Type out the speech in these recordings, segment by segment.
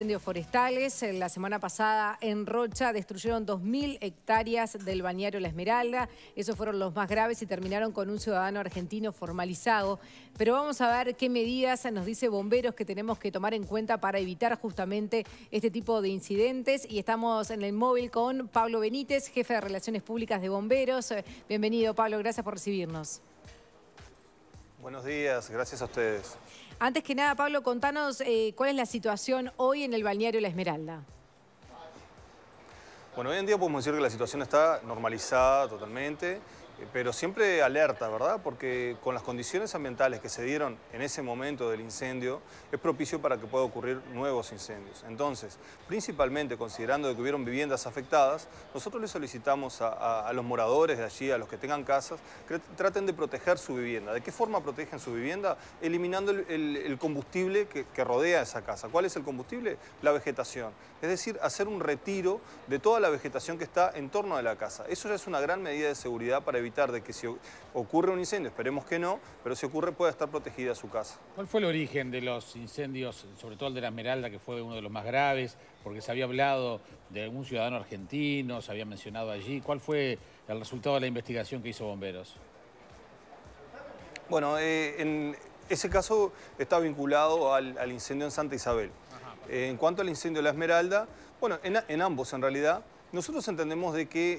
Incendios forestales. Eh, la semana pasada en Rocha destruyeron 2.000 hectáreas del bañario La Esmeralda. Esos fueron los más graves y terminaron con un ciudadano argentino formalizado. Pero vamos a ver qué medidas nos dice bomberos que tenemos que tomar en cuenta para evitar justamente este tipo de incidentes. Y estamos en el móvil con Pablo Benítez, jefe de Relaciones Públicas de Bomberos. Eh, bienvenido, Pablo. Gracias por recibirnos. Buenos días, gracias a ustedes. Antes que nada, Pablo, contanos eh, cuál es la situación hoy en el balneario La Esmeralda. Bueno, hoy en día podemos decir que la situación está normalizada totalmente pero siempre alerta, ¿verdad? Porque con las condiciones ambientales que se dieron en ese momento del incendio, es propicio para que pueda ocurrir nuevos incendios. Entonces, principalmente considerando que hubieron viviendas afectadas, nosotros le solicitamos a, los moradores de allí, a los que tengan casas, que traten de proteger su vivienda. ¿De qué forma protegen su vivienda? Eliminando el, combustible que, que rodea esa casa. ¿Cuál es el combustible? La vegetación. Es decir, hacer un retiro de toda la vegetación que está en torno de la casa. Eso ya es una gran medida de seguridad para evitar de que si ocurre un incendio, esperemos que no, pero si ocurre pueda estar protegida su casa. ¿Cuál fue el origen de los incendios, sobre todo el de la Esmeralda, que fue uno de los más graves? Porque se había hablado de algún ciudadano argentino, se había mencionado allí. ¿Cuál fue el resultado de la investigación que hizo Bomberos? Bueno, eh, en ese caso está vinculado al, incendio en Santa Isabel. Eh, en cuanto al incendio de la Esmeralda, bueno, en ambos en realidad, nosotros entendemos de que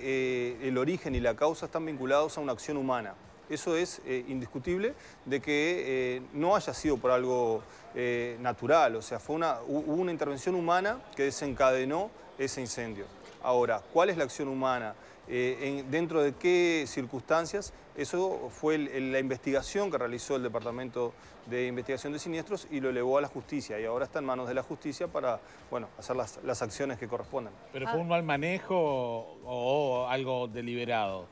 eh, el origen y la causa están vinculados a una acción humana. Eso es eh, indiscutible de que eh, no haya sido por algo natural, o sea, fue hubo una intervención humana que desencadenó ese incendio. Ahora, ¿cuál es la acción humana? Eh, dentro de qué circunstancias. Eso fue la investigación que realizó el Departamento de Investigación de Siniestros y lo elevó a la justicia. Y ahora está en manos de la justicia para bueno, hacer las, acciones que correspondan. ¿Pero ah. fue un mal manejo o, algo deliberado?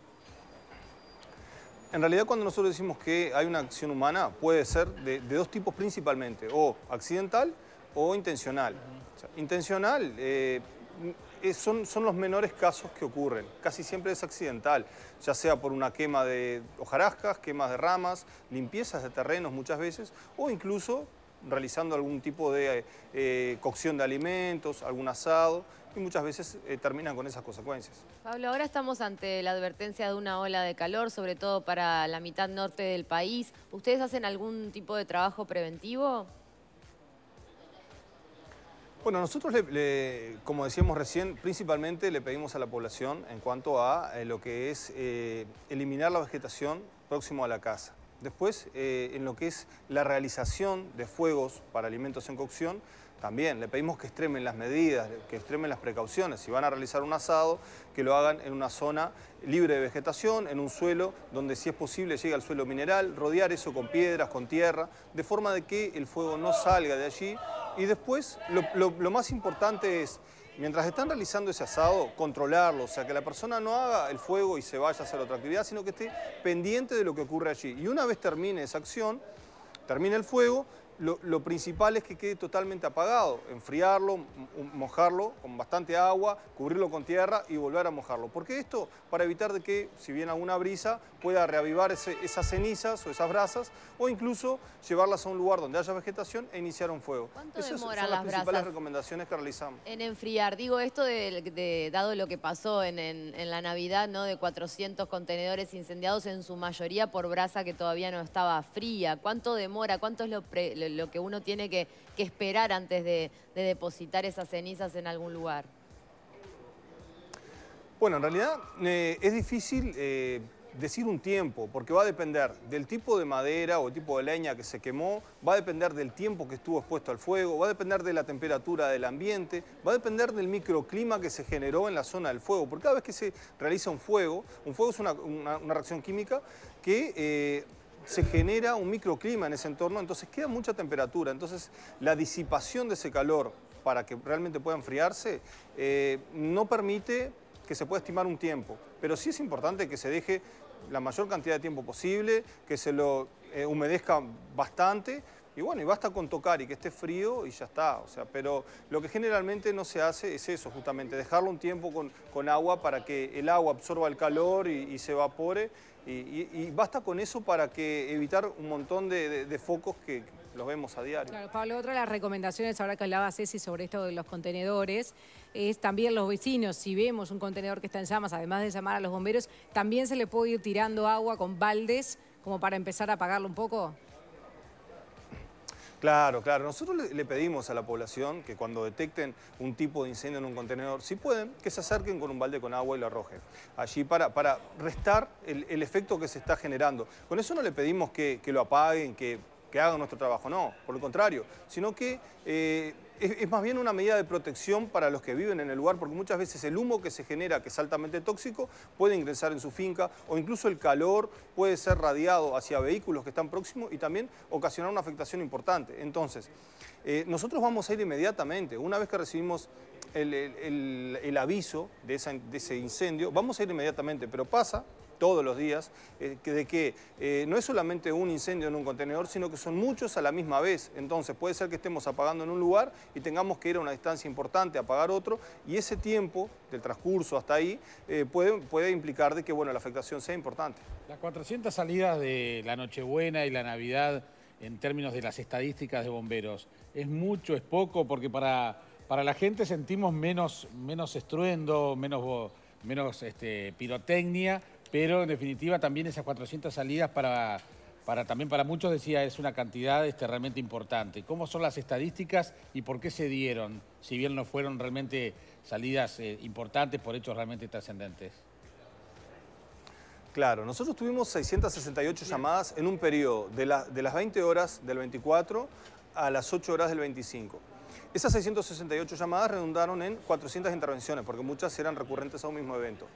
En realidad cuando nosotros decimos que hay una acción humana puede ser de, dos tipos principalmente, o accidental o intencional. intencional, eh, eh, son, los menores casos que ocurren. Casi siempre es accidental, ya sea por una quema de hojarascas, quemas de ramas, limpiezas de terrenos muchas veces, o incluso realizando algún tipo de eh, eh, cocción de alimentos, algún asado, y muchas veces terminan con esas consecuencias. Pablo, ahora estamos ante la advertencia de una ola de calor, sobre todo para la mitad norte del país. ¿Ustedes hacen algún tipo de trabajo preventivo? Bueno, nosotros, como decíamos recién, principalmente le pedimos a la población en cuanto a eh, lo que es eh, eliminar la vegetación próximo a la casa. Después, eh, en lo que es la realización de fuegos para alimentos en cocción, también le pedimos que extremen las medidas, que extremen las precauciones. Si van a realizar un asado, que lo hagan en una zona libre de vegetación, en un suelo donde si es posible llegue al suelo mineral, rodear eso con piedras, con tierra, de forma de que el fuego no salga de allí y después, lo, más importante es, mientras están realizando ese asado, controlarlo, o sea, que la persona no haga el fuego y se vaya a hacer otra actividad, sino que esté pendiente de lo que ocurre allí. Y una vez termine esa acción, termine el fuego, lo, principal es que quede totalmente apagado, enfriarlo, mojarlo con bastante agua, cubrirlo con tierra y volver a mojarlo. Porque esto para evitar que, si viene alguna brisa, pueda reavivar esas cenizas o esas brasas o incluso llevarlas a un lugar donde haya vegetación e iniciar un fuego. ¿Cuánto Esas son las, principales recomendaciones que realizamos. En enfriar, digo esto de, dado lo que pasó en, la Navidad, ¿no? de 400 contenedores incendiados en su mayoría por brasa que todavía no estaba fría. ¿Cuánto demora? ¿Cuánto es lo lo que uno tiene que, esperar antes de, depositar esas cenizas en algún lugar? Bueno, en realidad eh, es difícil eh, decir un tiempo, porque va a depender del tipo de madera o el tipo de leña que se quemó, va a depender del tiempo que estuvo expuesto al fuego, va a depender de la temperatura del ambiente, va a depender del microclima que se generó en la zona del fuego, porque cada vez que se realiza un fuego, un fuego es una, reacción química que... Eh, se genera un microclima en ese entorno, entonces queda mucha temperatura, entonces la disipación de ese calor para que realmente pueda enfriarse eh, no permite que se pueda estimar un tiempo, pero sí es importante que se deje la mayor cantidad de tiempo posible, que se lo eh, humedezca bastante y bueno, y basta con tocar y que esté frío y ya está. O sea, pero lo que generalmente no se hace es eso, justamente, dejarlo un tiempo con, agua para que el agua absorba el calor y, se evapore. Y, basta con eso para que evitar un montón de, focos que los vemos a diario. Claro, Pablo, otra de las recomendaciones, ahora que hablaba Ceci sobre esto de los contenedores, es también los vecinos, si vemos un contenedor que está en llamas, además de llamar a los bomberos, también se le puede ir tirando agua con baldes como para empezar a apagarlo un poco. Claro, claro. Nosotros le, pedimos a la población que cuando detecten un tipo de incendio en un contenedor, si pueden, que se acerquen con un balde con agua y lo arrojen. Allí para, para restar el, efecto que se está generando. Con eso no le pedimos que, lo apaguen, que, que hagan nuestro trabajo, no, por el contrario, sino que... Eh, es, más bien una medida de protección para los que viven en el lugar, porque muchas veces el humo que se genera, que es altamente tóxico, puede ingresar en su finca o incluso el calor puede ser radiado hacia vehículos que están próximos y también ocasionar una afectación importante. Entonces, eh, nosotros vamos a ir inmediatamente, una vez que recibimos el, aviso de ese incendio, vamos a ir inmediatamente, pero pasa todos los días, eh, de que eh, no es solamente un incendio en un contenedor, sino que son muchos a la misma vez. Entonces puede ser que estemos apagando en un lugar y tengamos que ir a una distancia importante a apagar otro y ese tiempo del transcurso hasta ahí eh, puede, implicar de que bueno, la afectación sea importante. Las 400 salidas de la Nochebuena y la Navidad en términos de las estadísticas de bomberos, ¿es mucho, es poco? Porque para, la gente sentimos menos, menos estruendo, menos, menos este, pirotecnia, pero en definitiva también esas 400 salidas para, también para muchos decía es una cantidad este, realmente importante. ¿Cómo son las estadísticas y por qué se dieron, si bien no fueron realmente salidas eh, importantes por hechos realmente trascendentes? Claro, nosotros tuvimos 668 llamadas en un periodo de, de las 20 horas del 24 a las 8 horas del 25. Esas 668 llamadas redundaron en 400 intervenciones, porque muchas eran recurrentes a un mismo evento.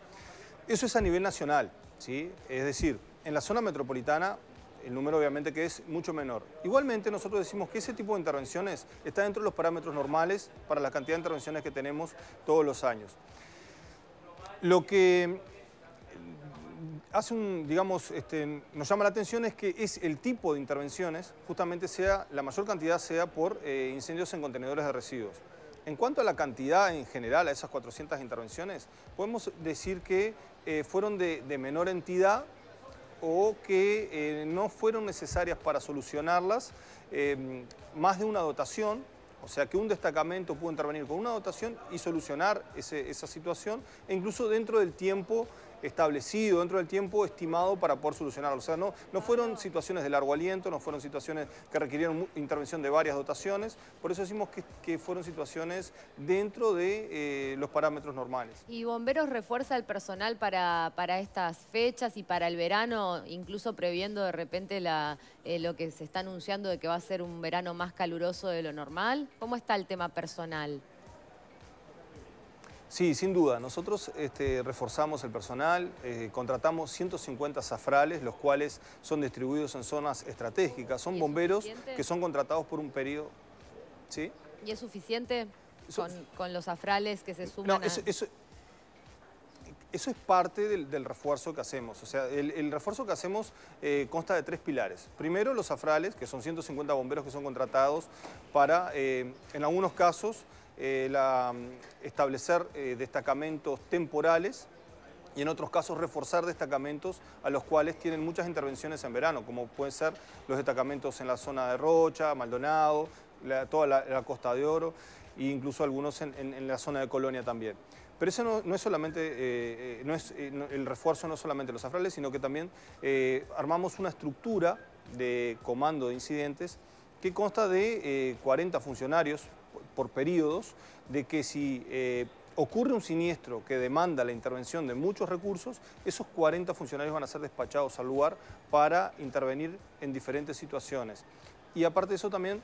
Eso es a nivel nacional, ¿sí? Es decir, en la zona metropolitana el número obviamente que es mucho menor. Igualmente nosotros decimos que ese tipo de intervenciones está dentro de los parámetros normales para la cantidad de intervenciones que tenemos todos los años. Lo que hace un, digamos, este, nos llama la atención es que es el tipo de intervenciones, justamente sea, la mayor cantidad sea por eh, incendios en contenedores de residuos. En cuanto a la cantidad en general, a esas 400 intervenciones, podemos decir que eh, fueron de, menor entidad o que eh, no fueron necesarias para solucionarlas em, más de una dotación, o sea que un destacamento pudo intervenir con una dotación y solucionar esa situación, e incluso dentro del tiempo establecido dentro del tiempo estimado para poder solucionarlo. O sea, no, fueron ah. situaciones de largo aliento, no fueron situaciones que requirieron intervención de varias dotaciones, por eso decimos que, fueron situaciones dentro de eh, los parámetros normales. ¿Y Bomberos refuerza el personal para, para estas fechas y para el verano, incluso previendo de repente eh, lo que se está anunciando de que va a ser un verano más caluroso de lo normal? ¿Cómo está el tema personal? Sí, sin duda. Nosotros este, reforzamos el personal, eh, contratamos 150 safrales, los cuales son distribuidos en zonas estratégicas. Son bomberos que son contratados por un periodo. ¿Sí? ¿Y es suficiente con, los safrales que se suman? No, eso, eso, es parte del, refuerzo que hacemos. O sea, el, refuerzo que hacemos eh, consta de tres pilares. Primero, los safrales, que son 150 bomberos que son contratados para, eh, en algunos casos, eh, mm, establecer eh, destacamentos temporales y en otros casos reforzar destacamentos a los cuales tienen muchas intervenciones en verano, como pueden ser los destacamentos en la zona de Rocha, Maldonado, toda la, Costa de Oro e incluso algunos en, la zona de Colonia también. Pero eso no, es solamente, eh, no es, el refuerzo no es solamente los afrales, sino que también armamos una estructura de comando de incidentes que consta de 40 funcionarios por periodos, de que si eh, ocurre un siniestro que demanda la intervención de muchos recursos, esos 40 funcionarios van a ser despachados al lugar para intervenir en diferentes situaciones. Y aparte de eso también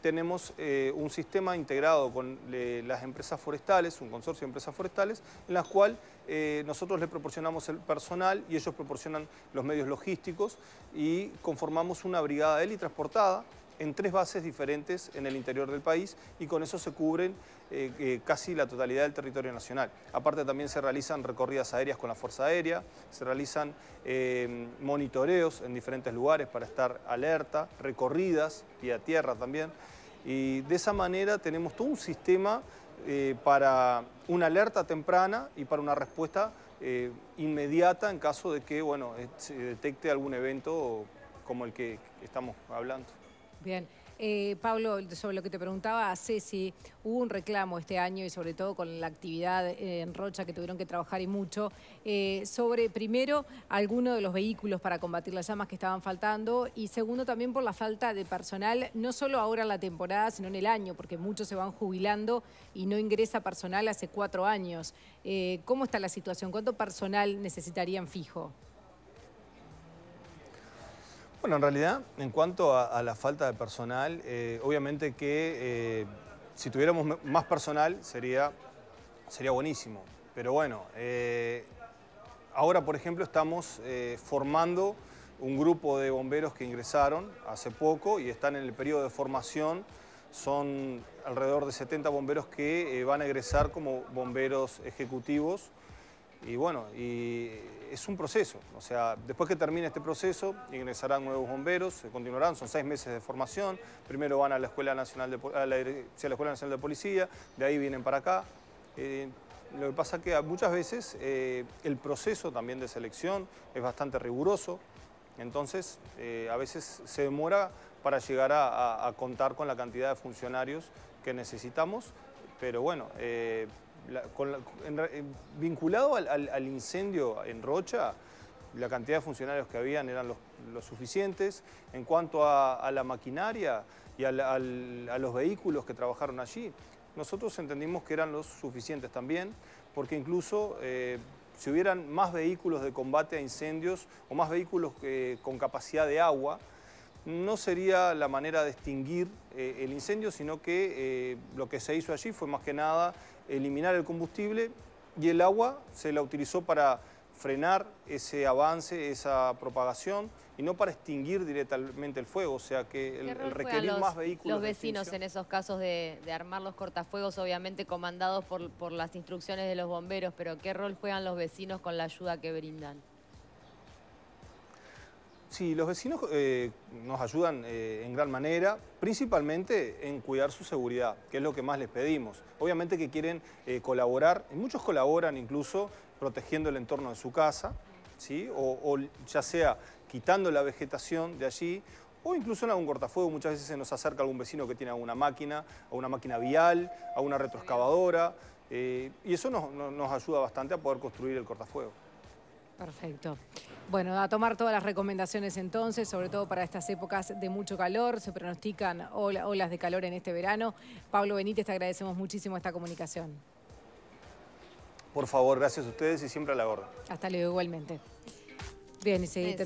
tenemos eh, un sistema integrado con las empresas forestales, un consorcio de empresas forestales, en las cual eh, nosotros les proporcionamos el personal y ellos proporcionan los medios logísticos y conformamos una brigada de élite transportada en tres bases diferentes en el interior del país y con eso se cubren eh, eh, casi la totalidad del territorio nacional. Aparte también se realizan recorridas aéreas con la Fuerza Aérea, se realizan eh, monitoreos en diferentes lugares para estar alerta, recorridas a tierra también y de esa manera tenemos todo un sistema para una alerta temprana y para una respuesta inmediata en caso de que bueno, se detecte algún evento como el que estamos hablando. Bien. Eh, Pablo, sobre lo que te preguntaba Ceci, hubo un reclamo este año y sobre todo con la actividad en Rocha que tuvieron que trabajar y mucho, eh, sobre primero algunos de los vehículos para combatir las llamas que estaban faltando y segundo también por la falta de personal, no solo ahora en la temporada, sino en el año, porque muchos se van jubilando y no ingresa personal hace cuatro años. Eh, ¿Cómo está la situación? ¿Cuánto personal necesitarían fijo? Bueno, en realidad, en cuanto a, la falta de personal, eh, obviamente que eh, si tuviéramos más personal sería, sería buenísimo. Pero bueno, eh, ahora por ejemplo estamos formando un grupo de bomberos que ingresaron hace poco y están en el periodo de formación. Son alrededor de 70 bomberos que van a egresar como bomberos ejecutivos. Y bueno, y es un proceso. O sea, después que termine este proceso, ingresarán nuevos bomberos, se continuarán, son seis meses de formación. Primero van a la Escuela Nacional de, la, Escuela Nacional de Policía, de ahí vienen para acá. Eh, lo que pasa es que muchas veces eh, el proceso también de selección es bastante riguroso, entonces eh, a veces se demora para llegar a, a, contar con la cantidad de funcionarios que necesitamos, pero bueno, vinculado al, incendio en Rocha, la cantidad de funcionarios que habían eran los, suficientes. En cuanto a, la maquinaria y a los vehículos que trabajaron allí, nosotros entendimos que eran los suficientes también, porque incluso eh, si hubieran más vehículos de combate a incendios o más vehículos eh, con capacidad de agua, no sería la manera de extinguir eh, el incendio, sino que eh, lo que se hizo allí fue más que nada eliminar el combustible y el agua se la utilizó para frenar ese avance, esa propagación y no para extinguir directamente el fuego, o sea que el, requerir más vehículos... Los vecinos en esos casos de, armar los cortafuegos, obviamente comandados por, por las instrucciones de los bomberos, pero ¿qué rol juegan los vecinos con la ayuda que brindan? Sí, los vecinos eh, nos ayudan eh, en gran manera, principalmente en cuidar su seguridad, que es lo que más les pedimos. Obviamente que quieren eh, colaborar, muchos colaboran incluso protegiendo el entorno de su casa, ¿sí? o, ya sea quitando la vegetación de allí, o incluso en algún cortafuego, muchas veces se nos acerca algún vecino que tiene alguna máquina, a una máquina vial, a una retroexcavadora, y eso nos, nos ayuda bastante a poder construir el cortafuego. Perfecto. Bueno, a tomar todas las recomendaciones entonces, sobre todo para estas épocas de mucho calor. Se pronostican olas de calor en este verano. Pablo Benítez, te agradecemos muchísimo esta comunicación. Por favor, gracias a ustedes y siempre a la gorda. Hasta luego, igualmente. Bien, y sí,